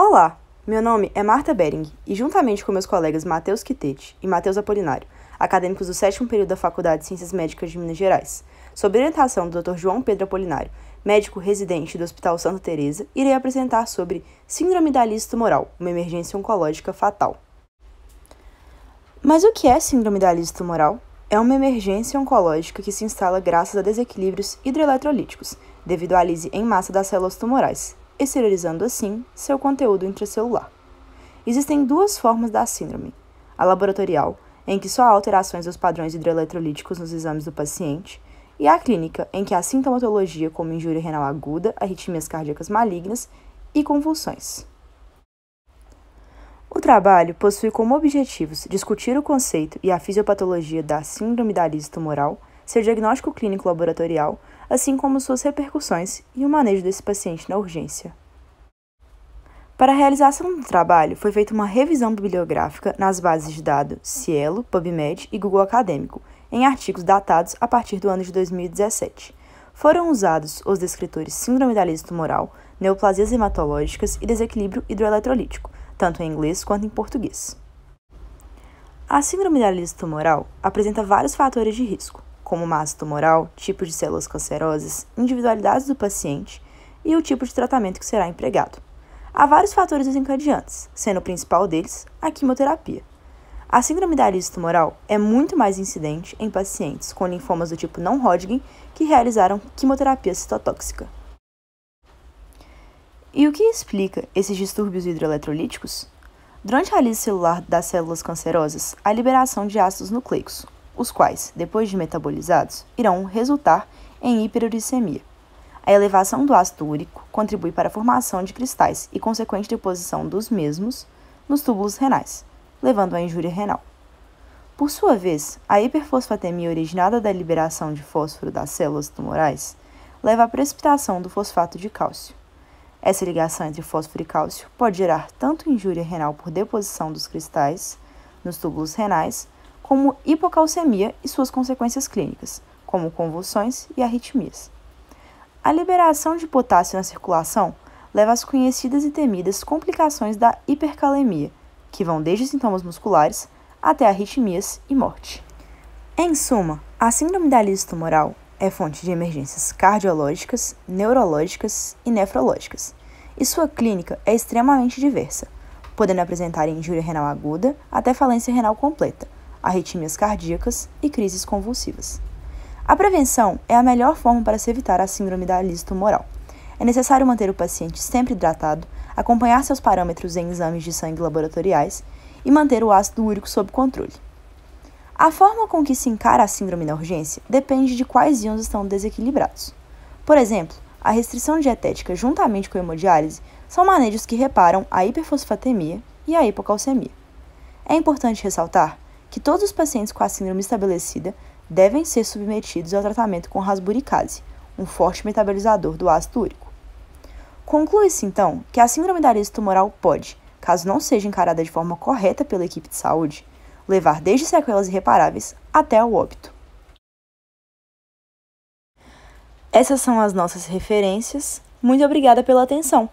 Olá, meu nome é Marta Bering e, juntamente com meus colegas Matheus Quitete e Matheus Apolinário, acadêmicos do sétimo período da Faculdade de Ciências Médicas de Minas Gerais, sob orientação do Dr. João Pedro Apolinário, médico residente do Hospital Santa Teresa, irei apresentar sobre Síndrome da Alice Tumoral, uma emergência oncológica fatal. Mas o que é Síndrome da Alice Tumoral? É uma emergência oncológica que se instala graças a desequilíbrios hidroeletrolíticos, devido à lise em massa das células tumorais, exteriorizando assim seu conteúdo intracelular. Existem duas formas da síndrome: a laboratorial, em que só há alterações dos padrões hidroeletrolíticos nos exames do paciente, e a clínica, em que há sintomatologia como injúria renal aguda, arritmias cardíacas malignas e convulsões. O trabalho possui como objetivos discutir o conceito e a fisiopatologia da síndrome da lise tumoral, seu diagnóstico clínico laboratorial, assim como suas repercussões e o manejo desse paciente na urgência. Para a realização do trabalho, foi feita uma revisão bibliográfica nas bases de dados Cielo, PubMed e Google Acadêmico, em artigos datados a partir do ano de 2017. Foram usados os descritores síndrome da lise tumoral, neoplasias hematológicas e desequilíbrio hidroeletrolítico, tanto em inglês quanto em português. A síndrome da lise tumoral apresenta vários fatores de risco, como massa tumoral, tipo de células cancerosas, individualidades do paciente e o tipo de tratamento que será empregado. Há vários fatores desencadeantes, sendo o principal deles a quimioterapia. A síndrome da lise tumoral é muito mais incidente em pacientes com linfomas do tipo não Hodgkin que realizaram quimioterapia citotóxica. E o que explica esses distúrbios hidroeletrolíticos? Durante a lise celular das células cancerosas, a liberação de ácidos nucleicos, os quais, depois de metabolizados, irão resultar em hiperuricemia. A elevação do ácido úrico contribui para a formação de cristais e consequente deposição dos mesmos nos túbulos renais, levando à injúria renal. Por sua vez, a hiperfosfatemia originada da liberação de fósforo das células tumorais leva à precipitação do fosfato de cálcio. Essa ligação entre fósforo e cálcio pode gerar tanto injúria renal por deposição dos cristais nos túbulos renais, como hipocalcemia e suas consequências clínicas, como convulsões e arritmias. A liberação de potássio na circulação leva às conhecidas e temidas complicações da hipercalemia, que vão desde sintomas musculares até arritmias e morte. Em suma, a síndrome da lise tumoral é fonte de emergências cardiológicas, neurológicas e nefrológicas, e sua clínica é extremamente diversa, podendo apresentar injúria renal aguda até falência renal completa, arritmias cardíacas e crises convulsivas. A prevenção é a melhor forma para se evitar a síndrome da alise tumoral. É necessário manter o paciente sempre hidratado, acompanhar seus parâmetros em exames de sangue laboratoriais e manter o ácido úrico sob controle. A forma com que se encara a síndrome na urgência depende de quais íons estão desequilibrados. Por exemplo, a restrição dietética juntamente com a hemodiálise são manejos que reparam a hiperfosfatemia e a hipocalcemia. É importante ressaltar que todos os pacientes com a síndrome estabelecida devem ser submetidos ao tratamento com rasburicase, um forte metabolizador do ácido úrico. Conclui-se, então, que a síndrome da lesão tumoral pode, caso não seja encarada de forma correta pela equipe de saúde, levar desde sequelas irreparáveis até ao óbito. Essas são as nossas referências. Muito obrigada pela atenção!